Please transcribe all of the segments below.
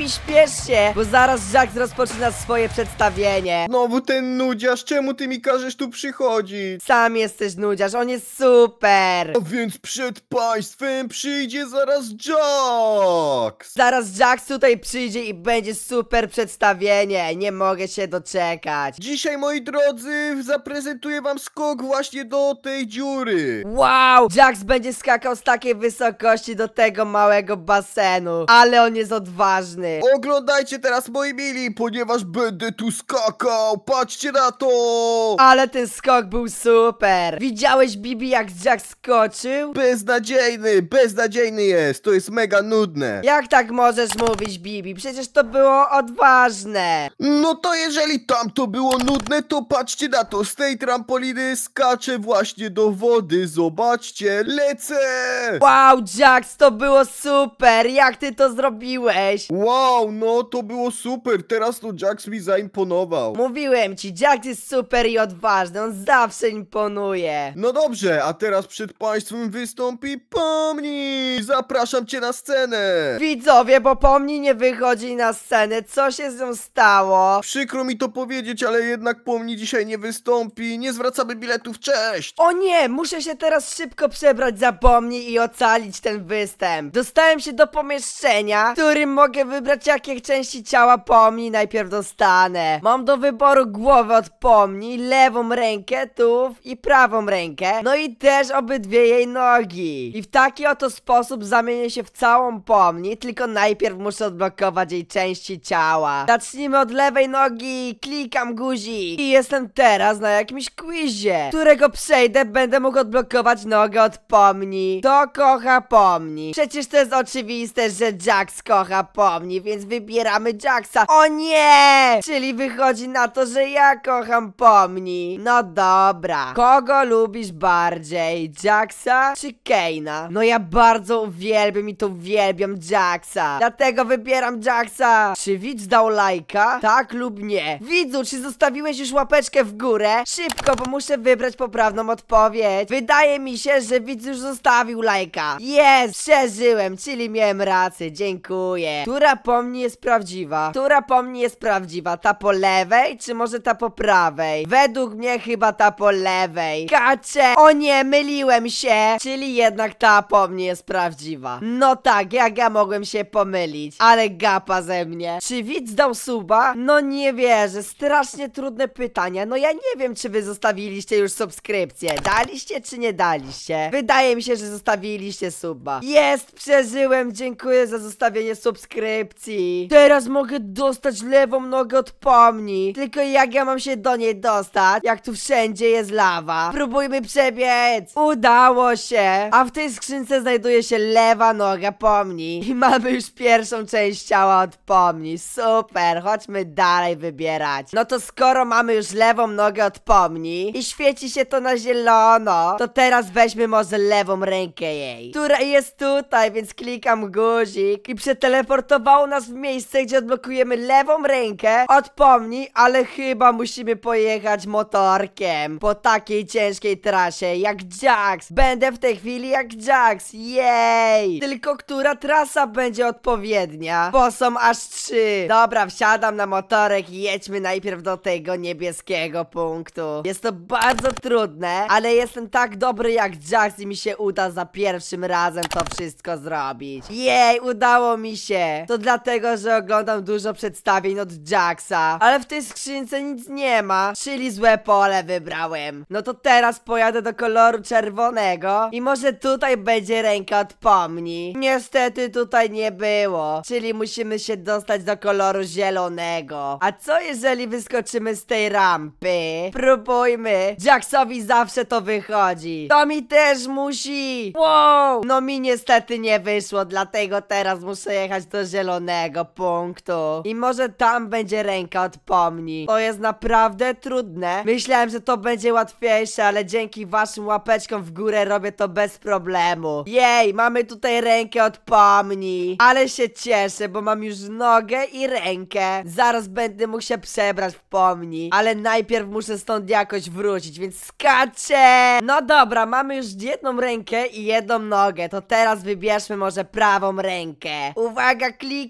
chłopi, śpiesz się, bo zaraz Jax rozpoczyna swoje przedstawienie. Znowu ten nudziarz, czemu ty mi każesz tu przychodzić? Sam jesteś nudziarz, on jest super. A więc przed państwem przyjdzie zaraz Jax. Zaraz Jax tutaj przyjdzie i będzie super przedstawienie, nie mogę się doczekać. Dzisiaj, moi drodzy, zaprezentuję wam skok właśnie do tej dziury. Wow, Jax będzie skakał z takiej wysokości do tego małego basenu, ale on jest odważny. Oglądajcie teraz moi mili, ponieważ będę tu skakał, patrzcie na to! Ale ten skok był super. Widziałeś Bibi jak Jack skoczył? Beznadziejny, beznadziejny jest, to jest mega nudne. Jak tak możesz mówić Bibi? Przecież to było odważne. No to jeżeli tam to było nudne, to patrzcie na to, z tej trampoliny skaczę właśnie do wody, zobaczcie, lecę! Wow, Jack, to było super! Jak ty to zrobiłeś? Wow! Wow, no to było super, teraz to Jax mi zaimponował. Mówiłem ci, Jax jest super i odważny, on zawsze imponuje. No dobrze, a teraz przed państwem wystąpi Pomni! Zapraszam cię na scenę! Widzowie, bo Pomni nie wychodzi na scenę, co się z nią stało? Przykro mi to powiedzieć, ale jednak Pomni dzisiaj nie wystąpi, nie zwracamy biletów, cześć! O nie, muszę się teraz szybko przebrać za Pomni i ocalić ten występ. Dostałem się do pomieszczenia, w którym mogę wybrać wybrać jakie części ciała pomni najpierw dostanę. Mam do wyboru głowę od pomni, lewą rękę, tu i prawą rękę, no i też obydwie jej nogi. I w taki oto sposób zamienię się w całą pomni, tylko najpierw muszę odblokować jej części ciała. Zacznijmy od lewej nogi, klikam guzik i jestem teraz na jakimś quizie, którego przejdę, będę mógł odblokować nogę od pomni. To kocha pomni. Przecież to jest oczywiste, że Jacks kocha pomni więc wybieramy Jacksa. O nie! Czyli wychodzi na to, że ja kocham pomni. No dobra. Kogo lubisz bardziej? Jacksa czy Keina? No ja bardzo uwielbiam i to uwielbiam Jacksa. Dlatego wybieram Jacksa. Czy widz dał lajka? Tak lub nie? Widzu, czy zostawiłeś już łapeczkę w górę? Szybko, bo muszę wybrać poprawną odpowiedź. Wydaje mi się, że widz już zostawił lajka. Jest! Przeżyłem, czyli miałem rację. Dziękuję. Która po mnie jest prawdziwa? Która po mnie jest prawdziwa? Ta po lewej, czy może ta po prawej? Według mnie chyba ta po lewej. Kacze! O nie, myliłem się! Czyli jednak ta po mnie jest prawdziwa. No tak, jak ja mogłem się pomylić. Ale gapa ze mnie. Czy widz dał suba? No nie wierzę, strasznie trudne pytania. No ja nie wiem, czy wy zostawiliście już subskrypcję. Daliście czy nie daliście? Wydaje mi się, że zostawiliście suba. Jest, przeżyłem, dziękuję za zostawienie subskrypcji. Teraz mogę dostać lewą nogę od pomni. Tylko jak ja mam się do niej dostać, jak tu wszędzie jest lawa? Próbujmy przebiec. Udało się. A w tej skrzynce znajduje się lewa noga pomni. I mamy już pierwszą część ciała od pomni. Super, chodźmy dalej wybierać. No to skoro mamy już lewą nogę od pomni i świeci się to na zielono, to teraz weźmy może lewą rękę jej, która jest tutaj, więc klikam guzik i przeteleportowało nas w miejsce, gdzie odblokujemy lewą rękę. Odpomnij, ale chyba musimy pojechać motorkiem po takiej ciężkiej trasie jak Jax. Będę w tej chwili jak Jax, jej! Tylko która trasa będzie odpowiednia? Bo są aż trzy. Dobra, wsiadam na motorek i jedźmy najpierw do tego niebieskiego punktu. Jest to bardzo trudne, ale jestem tak dobry jak Jax i mi się uda za pierwszym razem to wszystko zrobić. Jej, udało mi się. To dla dlatego, że oglądam dużo przedstawień od Jacksa. Ale w tej skrzynce nic nie ma, czyli złe pole wybrałem. No to teraz pojadę do koloru czerwonego i może tutaj będzie ręka od pomni. Niestety tutaj nie było, czyli musimy się dostać do koloru zielonego. A co jeżeli wyskoczymy z tej rampy? Próbujmy. Jacksowi zawsze to wychodzi. To mi też musi. Wow! No mi niestety nie wyszło, dlatego teraz muszę jechać do zielonego punktu. I może tam będzie ręka od pomni. To jest naprawdę trudne. Myślałem, że to będzie łatwiejsze, ale dzięki waszym łapeczkom w górę robię to bez problemu. Jej, mamy tutaj rękę od pomni. Ale się cieszę, bo mam już nogę i rękę. Zaraz będę mógł się przebrać w pomni. Ale najpierw muszę stąd jakoś wrócić, więc skaczę! No dobra, mamy już jedną rękę i jedną nogę. To teraz wybierzmy może prawą rękę. Uwaga, klik!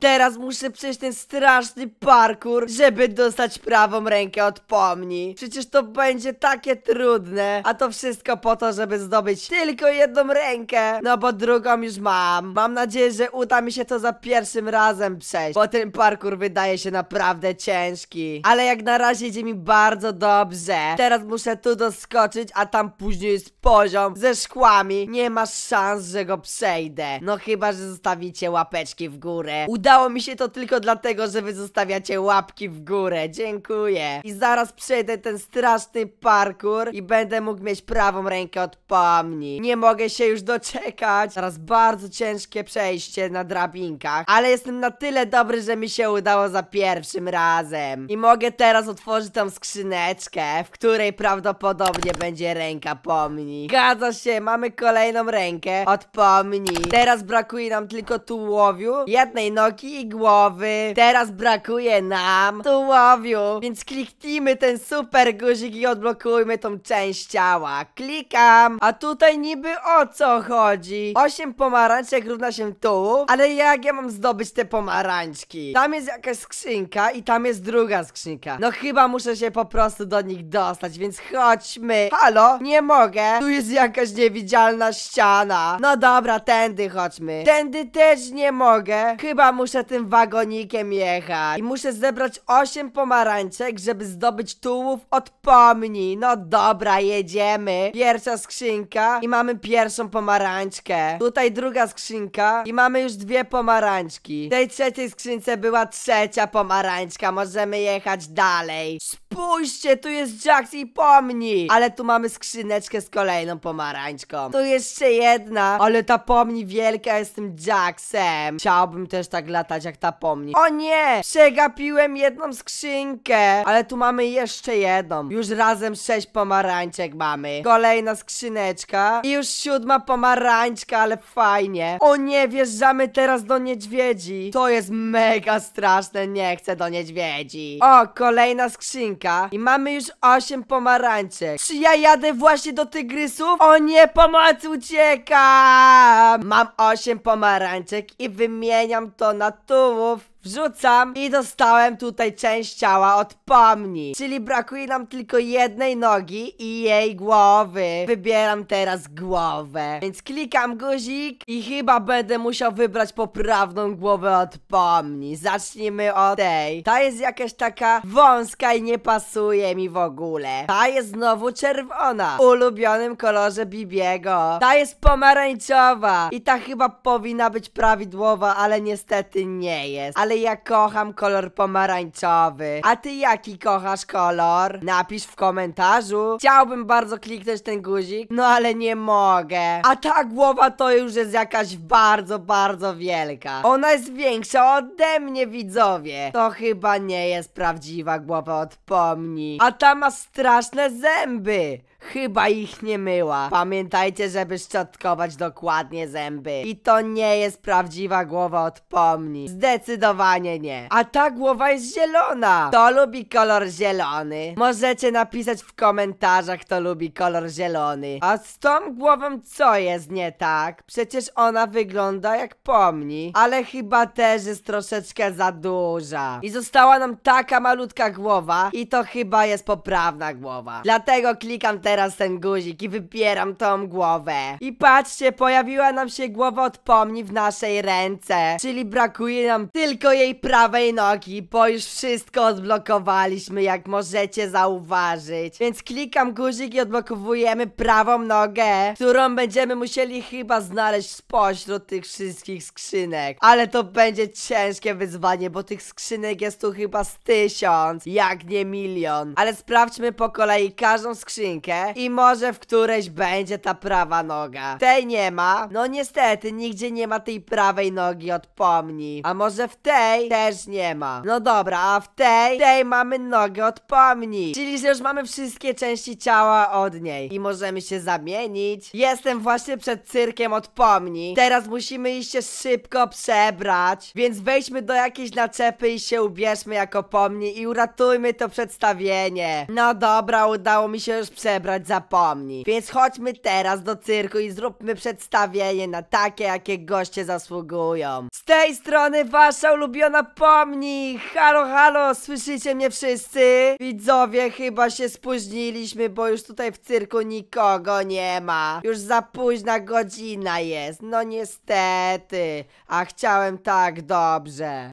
Teraz muszę przejść ten straszny parkour, żeby dostać prawą rękę od pomni. Przecież to będzie takie trudne. A to wszystko po to, żeby zdobyć tylko jedną rękę. No bo drugą już mam. Mam nadzieję, że uda mi się to za pierwszym razem przejść. Bo ten parkour wydaje się naprawdę ciężki. Ale jak na razie idzie mi bardzo dobrze. Teraz muszę tu doskoczyć, a tam później jest poziom ze szkłami. Nie masz szans, że go przejdę. No chyba, że zostawicie łapeczki w górę górę. Udało mi się to tylko dlatego, że wy zostawiacie łapki w górę. Dziękuję. I zaraz przejdę ten straszny parkour i będę mógł mieć prawą rękę od pomni. Nie mogę się już doczekać. Teraz bardzo ciężkie przejście na drabinkach, ale jestem na tyle dobry, że mi się udało za pierwszym razem. I mogę teraz otworzyć tą skrzyneczkę, w której prawdopodobnie będzie ręka pomni. Zgadza się, mamy kolejną rękę od pomni. Teraz brakuje nam tylko tułowiu. Ja jednej nogi i głowy. Teraz brakuje nam tułowiu, więc kliknijmy ten super guzik i odblokujmy tą część ciała. Klikam. A tutaj niby o co chodzi? Osiem pomarańczek równa się tu ale jak ja mam zdobyć te pomarańczki? Tam jest jakaś skrzynka i tam jest druga skrzynka. No chyba muszę się po prostu do nich dostać, więc chodźmy. Halo? Nie mogę. Tu jest jakaś niewidzialna ściana. No dobra, tędy chodźmy. Tędy też nie mogę chyba muszę tym wagonikiem jechać. I muszę zebrać 8 pomarańczek, żeby zdobyć tułów od pomni. No dobra, jedziemy. Pierwsza skrzynka i mamy pierwszą pomarańczkę. Tutaj druga skrzynka i mamy już dwie pomarańczki. W tej trzeciej skrzynce była trzecia pomarańczka. Możemy jechać dalej. Sp spójrzcie, tu jest Jax i pomni. Ale tu mamy skrzyneczkę z kolejną pomarańczką. Tu jeszcze jedna, ale ta pomni wielka jest tym Jaxem. Chciałbym też tak latać jak ta pomni. O nie, przegapiłem jedną skrzynkę. Ale tu mamy jeszcze jedną. Już razem sześć pomarańczek mamy. Kolejna skrzyneczka i już siódma pomarańczka, ale fajnie. O nie, wjeżdżamy teraz do niedźwiedzi. To jest mega straszne, nie chcę do niedźwiedzi. O, kolejna skrzynka jajka i mamy już 8 pomarańczek. Czy ja jadę właśnie do tygrysów? O nie, pomoc, uciekam! Mam 8 pomarańczek i wymieniam to na tułów Wrzucam i dostałem tutaj część ciała od pomni. Czyli brakuje nam tylko jednej nogi i jej głowy. Wybieram teraz głowę. Więc klikam guzik i chyba będę musiał wybrać poprawną głowę od pomni. Zacznijmy od tej. Ta jest jakaś taka wąska i nie pasuje mi w ogóle. Ta jest znowu czerwona. W ulubionym kolorze Bibiego. Ta jest pomarańczowa. I ta chyba powinna być prawidłowa, ale niestety nie jest. Ale ale ja kocham kolor pomarańczowy. A ty jaki kochasz kolor? Napisz w komentarzu. Chciałbym bardzo kliknąć ten guzik, no ale nie mogę. A ta głowa to już jest jakaś bardzo, bardzo wielka. Ona jest większa ode mnie, widzowie. To chyba nie jest prawdziwa głowa od pomni. A ta ma straszne zęby. Chyba ich nie myła. Pamiętajcie, żeby szczotkować dokładnie zęby. I to nie jest prawdziwa głowa od pomni. Zdecydowanie nie. A ta głowa jest zielona. To lubi kolor zielony. Możecie napisać w komentarzach, kto lubi kolor zielony. A z tą głową co jest nie tak? Przecież ona wygląda jak pomni. Ale chyba też jest troszeczkę za duża. I została nam taka malutka głowa. I to chyba jest poprawna głowa. Dlatego klikam teraz teraz ten guzik i wybieram tą głowę. I patrzcie, pojawiła nam się głowa od pomni w naszej ręce, czyli brakuje nam tylko jej prawej nogi, bo już wszystko odblokowaliśmy, jak możecie zauważyć. Więc klikam guzik i odblokowujemy prawą nogę, którą będziemy musieli chyba znaleźć spośród tych wszystkich skrzynek. Ale to będzie ciężkie wyzwanie, bo tych skrzynek jest tu chyba z tysiąc, jak nie milion. Ale sprawdźmy po kolei każdą skrzynkę i może w którejś będzie ta prawa noga. Tej nie ma. No niestety, nigdzie nie ma tej prawej nogi od pomni. A może w tej też nie ma. No dobra, a w tej, tej mamy nogę od pomni. Czyli, że już mamy wszystkie części ciała od niej. I możemy się zamienić. Jestem właśnie przed cyrkiem od pomni. Teraz musimy się szybko przebrać. Więc wejdźmy do jakiejś naczepy i się ubierzmy jako pomni i uratujmy to przedstawienie. No dobra, udało mi się już przebrać zagrać zapomni. Więc chodźmy teraz do cyrku i zróbmy przedstawienie na takie, jakie goście zasługują. Z tej strony wasza ulubiona pomni! Halo, halo, słyszycie mnie wszyscy? Widzowie, chyba się spóźniliśmy, bo już tutaj w cyrku nikogo nie ma. Już za późna godzina jest, no niestety. A chciałem tak dobrze.